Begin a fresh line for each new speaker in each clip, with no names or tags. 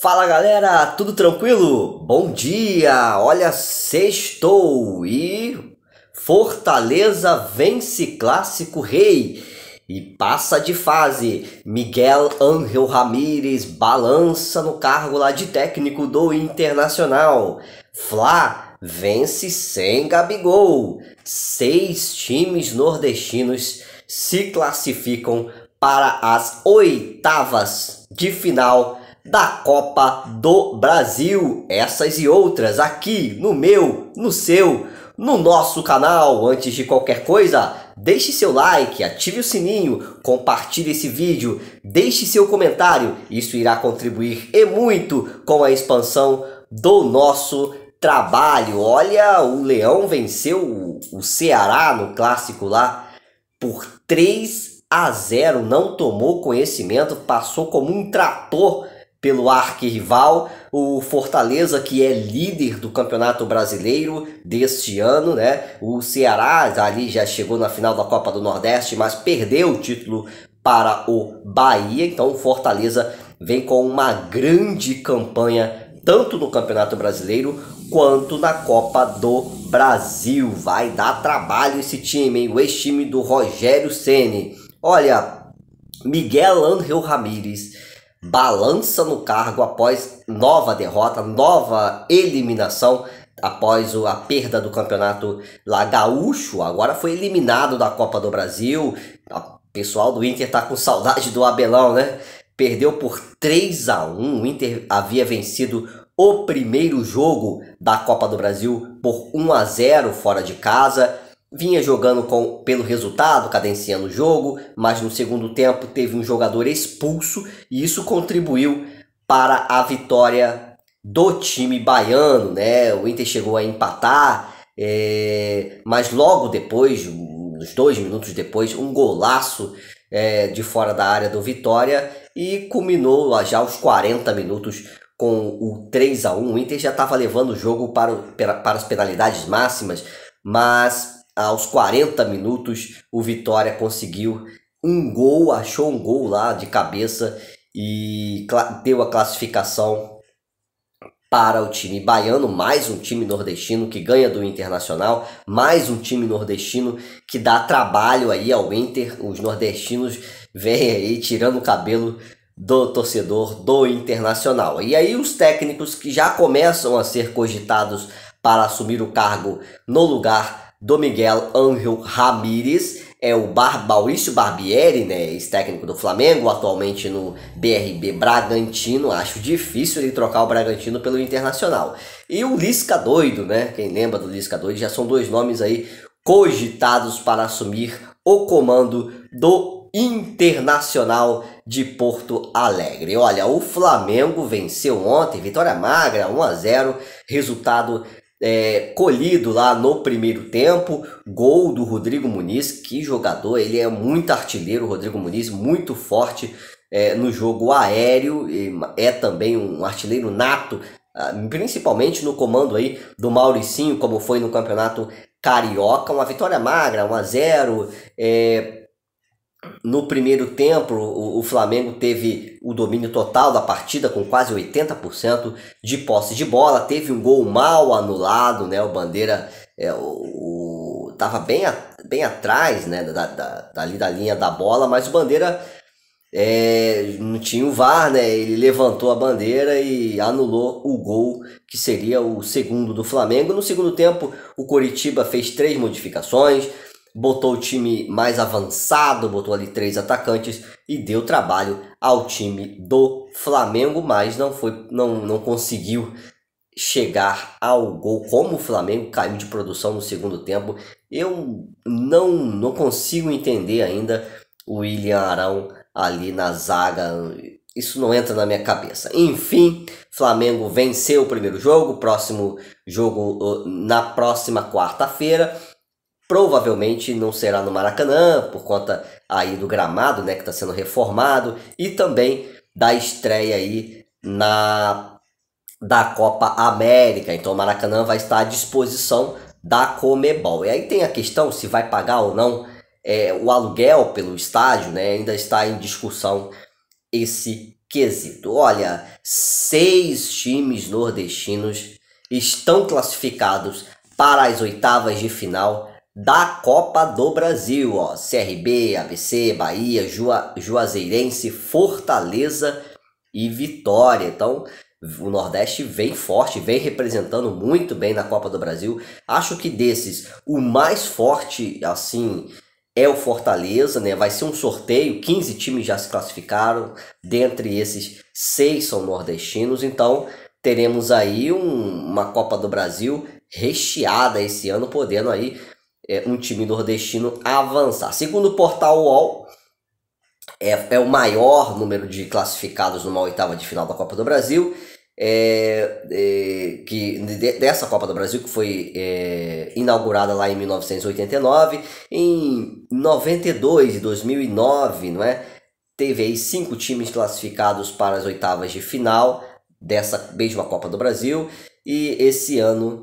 Fala galera, tudo tranquilo? Bom dia! Olha, sextou e Fortaleza vence clássico rei e passa de fase. Miguel Ángel Ramírez balança no cargo lá de técnico do Internacional. Fla vence sem Gabigol. Seis times nordestinos se classificam para as oitavas de final da Copa do Brasil. Essas e outras aqui no meu, no seu, no nosso canal. Antes de qualquer coisa, deixe seu like, ative o sininho, compartilhe esse vídeo, deixe seu comentário. Isso irá contribuir e muito com a expansão do nosso trabalho. Olha, o Leão venceu o Ceará no clássico lá por 3 a 0, não tomou conhecimento, passou como um trator pelo arquirrival, o Fortaleza que é líder do Campeonato Brasileiro deste ano, né? O Ceará ali já chegou na final da Copa do Nordeste, mas perdeu o título para o Bahia, então o Fortaleza vem com uma grande campanha tanto no Campeonato Brasileiro quanto na Copa do Brasil. Vai dar trabalho esse time, hein? o ex-time do Rogério Ceni. Olha, Miguel Angel Ramírez balança no cargo após nova derrota, nova eliminação após a perda do campeonato lá gaúcho, agora foi eliminado da Copa do Brasil. O pessoal do Inter tá com saudade do Abelão, né? Perdeu por 3 a 1. O Inter havia vencido o primeiro jogo da Copa do Brasil por 1 a 0 fora de casa vinha jogando com, pelo resultado, cadenciando o jogo, mas no segundo tempo teve um jogador expulso e isso contribuiu para a vitória do time baiano, né? O Inter chegou a empatar, é, mas logo depois, uns dois minutos depois, um golaço é, de fora da área do Vitória e culminou já aos 40 minutos com o 3 a 1 O Inter já estava levando o jogo para, o, para as penalidades máximas, mas aos 40 minutos, o Vitória conseguiu um gol, achou um gol lá de cabeça e deu a classificação para o time baiano, mais um time nordestino que ganha do Internacional, mais um time nordestino que dá trabalho aí ao Inter. Os nordestinos vêm aí tirando o cabelo do torcedor do Internacional. E aí os técnicos que já começam a ser cogitados para assumir o cargo no lugar do Miguel Ángel Ramírez, é o Bar Maurício Barbieri, né, ex-técnico do Flamengo, atualmente no BRB Bragantino. Acho difícil ele trocar o Bragantino pelo Internacional. E o Lisca Doido, né? Quem lembra do Lisca Doido, já são dois nomes aí cogitados para assumir o comando do Internacional de Porto Alegre. Olha, o Flamengo venceu ontem, vitória magra, 1 a 0, resultado é, colhido lá no primeiro tempo, gol do Rodrigo Muniz, que jogador, ele é muito artilheiro, Rodrigo Muniz, muito forte é, no jogo aéreo, é também um artilheiro nato, ah, principalmente no comando aí do Mauricinho, como foi no Campeonato Carioca, uma vitória magra, 1 a 0 é, no primeiro tempo, o, o Flamengo teve o domínio total da partida com quase 80% de posse de bola. Teve um gol mal anulado, né? O Bandeira é, o, o, tava bem, bem atrás, né? Da, da, da linha da bola, mas o Bandeira é, não tinha o VAR, né? Ele levantou a bandeira e anulou o gol que seria o segundo do Flamengo. No segundo tempo, o Coritiba fez três modificações botou o time mais avançado, botou ali três atacantes e deu trabalho ao time do Flamengo, mas não foi não, não conseguiu chegar ao gol como o Flamengo caiu de produção no segundo tempo. Eu não não consigo entender ainda o William Arão ali na zaga. Isso não entra na minha cabeça. Enfim, Flamengo venceu o primeiro jogo, próximo jogo uh, na próxima quarta-feira. Provavelmente não será no Maracanã, por conta aí do gramado, né, que está sendo reformado, e também da estreia aí na da Copa América. Então o Maracanã vai estar à disposição da Comebol. E aí tem a questão se vai pagar ou não é, o aluguel pelo estádio, né? Ainda está em discussão esse quesito. Olha, seis times nordestinos estão classificados para as oitavas de final da Copa do Brasil, ó. CRB, ABC, Bahia, Jua, Juazeirense, Fortaleza e Vitória. Então, o Nordeste vem forte, vem representando muito bem na Copa do Brasil. Acho que desses, o mais forte, assim, é o Fortaleza, né? Vai ser um sorteio, 15 times já se classificaram, dentre esses, seis são nordestinos, então teremos aí um, uma Copa do Brasil recheada esse ano, podendo aí é, um time nordestino avançar. Segundo o portal UOL, é, é o maior número de classificados numa oitava de final da Copa do Brasil. É, é, que de, dessa Copa do Brasil que foi é, inaugurada lá em 1989, em 92 e 2009, não é? Teve aí cinco times classificados para as oitavas de final dessa mesma Copa do Brasil e esse ano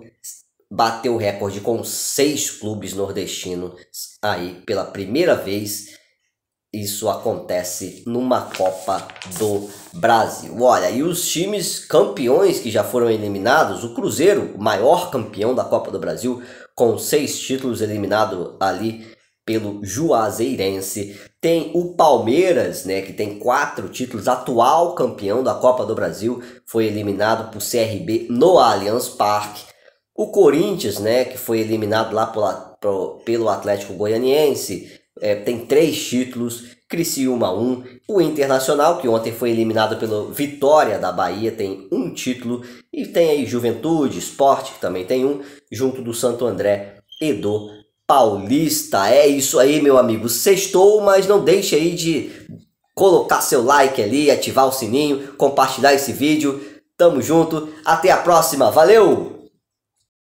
bateu o recorde com seis clubes nordestinos aí pela primeira vez. Isso acontece numa Copa do Brasil. Olha, e os times campeões que já foram eliminados, o Cruzeiro, o maior campeão da Copa do Brasil, com seis títulos eliminado ali pelo Juazeirense. Tem o Palmeiras, né, que tem quatro títulos, atual campeão da Copa do Brasil, foi eliminado por CRB no Allianz Parque. O Corinthians, né, que foi eliminado lá por, pelo Atlético Goianiense, é, tem três títulos, Criciúma Um. O Internacional, que ontem foi eliminado pelo Vitória da Bahia, tem um título. E tem aí Juventude, Esporte, que também tem um, junto do Santo André e do Paulista. É isso aí, meu amigo. Sextou, mas não deixe aí de colocar seu like ali, ativar o sininho, compartilhar esse vídeo. Tamo junto, até a próxima, valeu!